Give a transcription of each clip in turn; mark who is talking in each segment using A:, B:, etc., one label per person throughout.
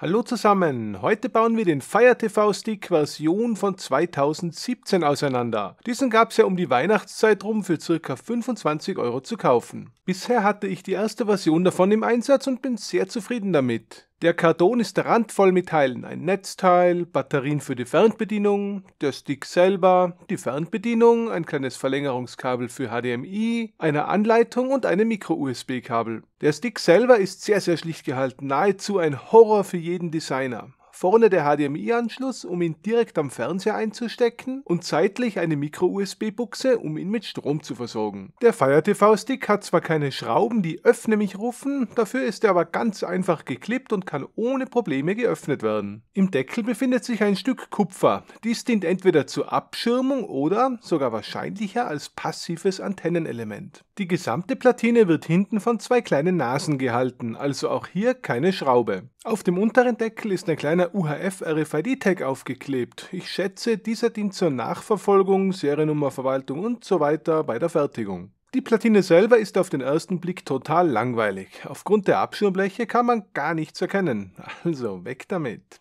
A: Hallo zusammen, heute bauen wir den Fire TV Stick Version von 2017 auseinander. Diesen gab es ja um die Weihnachtszeit rum für ca. 25 Euro zu kaufen. Bisher hatte ich die erste Version davon im Einsatz und bin sehr zufrieden damit. Der Karton ist randvoll mit Teilen. Ein Netzteil, Batterien für die Fernbedienung, der Stick selber, die Fernbedienung, ein kleines Verlängerungskabel für HDMI, eine Anleitung und eine Micro-USB-Kabel. Der Stick selber ist sehr, sehr schlicht gehalten, nahezu ein Horror für jeden Designer vorne der HDMI-Anschluss, um ihn direkt am Fernseher einzustecken und seitlich eine Micro-USB-Buchse, um ihn mit Strom zu versorgen. Der Fire TV-Stick hat zwar keine Schrauben, die öffne mich rufen, dafür ist er aber ganz einfach geklippt und kann ohne Probleme geöffnet werden. Im Deckel befindet sich ein Stück Kupfer. Dies dient entweder zur Abschirmung oder, sogar wahrscheinlicher, als passives Antennenelement. Die gesamte Platine wird hinten von zwei kleinen Nasen gehalten, also auch hier keine Schraube. Auf dem unteren Deckel ist ein kleiner UHF-RFID-Tag aufgeklebt. Ich schätze, dieser dient zur Nachverfolgung, Seriennummerverwaltung und so weiter bei der Fertigung. Die Platine selber ist auf den ersten Blick total langweilig. Aufgrund der Abschirmbleche kann man gar nichts erkennen. Also weg damit.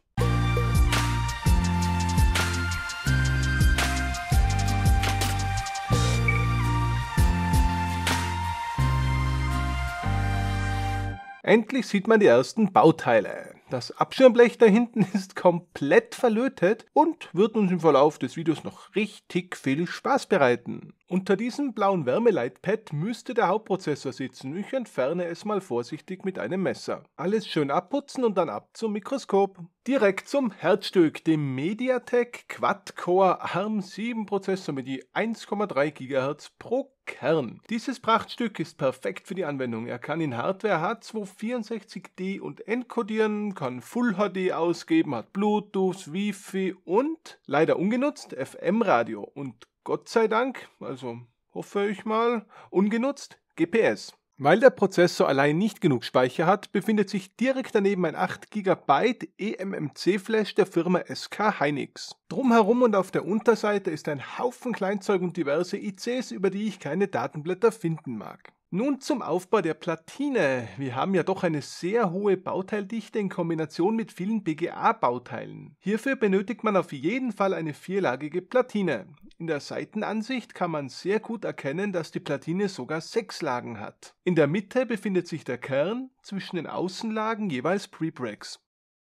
A: Endlich sieht man die ersten Bauteile. Das Abschirmblech da hinten ist komplett verlötet und wird uns im Verlauf des Videos noch richtig viel Spaß bereiten. Unter diesem blauen Wärmeleitpad müsste der Hauptprozessor sitzen. Ich entferne es mal vorsichtig mit einem Messer. Alles schön abputzen und dann ab zum Mikroskop. Direkt zum Herzstück, dem MediaTek Quad-Core ARM7 Prozessor mit je 1,3 GHz pro Kern. Dieses Prachtstück ist perfekt für die Anwendung. Er kann in Hardware H264D und encodieren, kann Full HD ausgeben, hat Bluetooth, Wi-Fi und leider ungenutzt FM-Radio und Gott sei Dank, also hoffe ich mal, ungenutzt GPS. Weil der Prozessor allein nicht genug Speicher hat, befindet sich direkt daneben ein 8 GB eMMC-Flash der Firma SK Hynix. Drumherum und auf der Unterseite ist ein Haufen Kleinzeug und diverse ICs, über die ich keine Datenblätter finden mag. Nun zum Aufbau der Platine. Wir haben ja doch eine sehr hohe Bauteildichte in Kombination mit vielen BGA-Bauteilen. Hierfür benötigt man auf jeden Fall eine vierlagige Platine. In der Seitenansicht kann man sehr gut erkennen, dass die Platine sogar sechs Lagen hat. In der Mitte befindet sich der Kern, zwischen den Außenlagen jeweils Prebracks.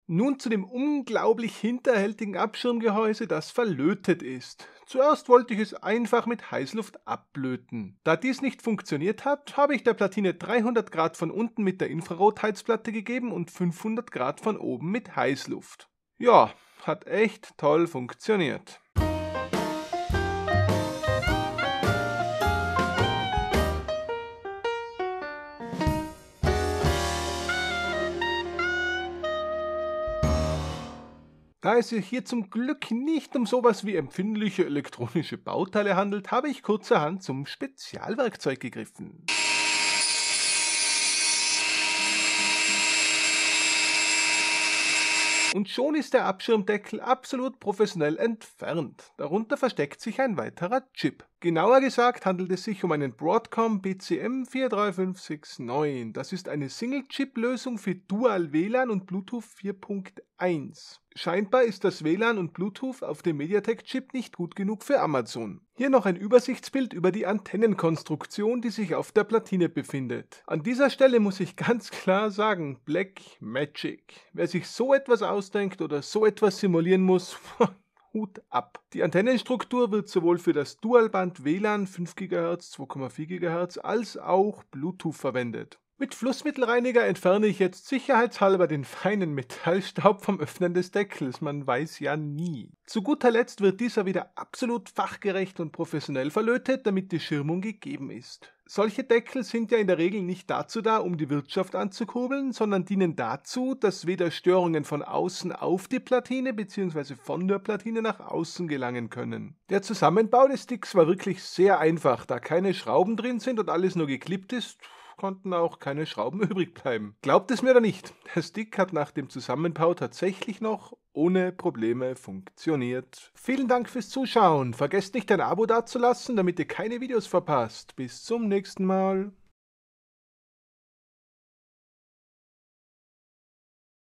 A: Nun zu dem unglaublich hinterhältigen Abschirmgehäuse, das verlötet ist. Zuerst wollte ich es einfach mit Heißluft ablöten. Da dies nicht funktioniert hat, habe ich der Platine 300 Grad von unten mit der Infrarotheizplatte gegeben und 500 Grad von oben mit Heißluft. Ja, hat echt toll funktioniert. Da es sich hier zum Glück nicht um sowas wie empfindliche elektronische Bauteile handelt, habe ich kurzerhand zum Spezialwerkzeug gegriffen. Und schon ist der Abschirmdeckel absolut professionell entfernt. Darunter versteckt sich ein weiterer Chip. Genauer gesagt handelt es sich um einen Broadcom BCM 43569. Das ist eine Single-Chip-Lösung für Dual-WLAN und Bluetooth 4.1. Scheinbar ist das WLAN und Bluetooth auf dem MediaTek-Chip nicht gut genug für Amazon. Hier noch ein Übersichtsbild über die Antennenkonstruktion, die sich auf der Platine befindet. An dieser Stelle muss ich ganz klar sagen, Black Magic. Wer sich so etwas ausdenkt oder so etwas simulieren muss, Hut ab. Die Antennenstruktur wird sowohl für das Dualband WLAN 5 GHz, 2,4 GHz als auch Bluetooth verwendet. Mit Flussmittelreiniger entferne ich jetzt sicherheitshalber den feinen Metallstaub vom Öffnen des Deckels, man weiß ja nie. Zu guter Letzt wird dieser wieder absolut fachgerecht und professionell verlötet, damit die Schirmung gegeben ist. Solche Deckel sind ja in der Regel nicht dazu da, um die Wirtschaft anzukurbeln, sondern dienen dazu, dass weder Störungen von außen auf die Platine bzw. von der Platine nach außen gelangen können. Der Zusammenbau des Sticks war wirklich sehr einfach, da keine Schrauben drin sind und alles nur geklippt ist konnten auch keine Schrauben übrig bleiben. Glaubt es mir oder nicht, der Stick hat nach dem Zusammenbau tatsächlich noch ohne Probleme funktioniert. Vielen Dank fürs Zuschauen. Vergesst nicht ein Abo dazulassen, damit ihr keine Videos verpasst. Bis zum nächsten Mal.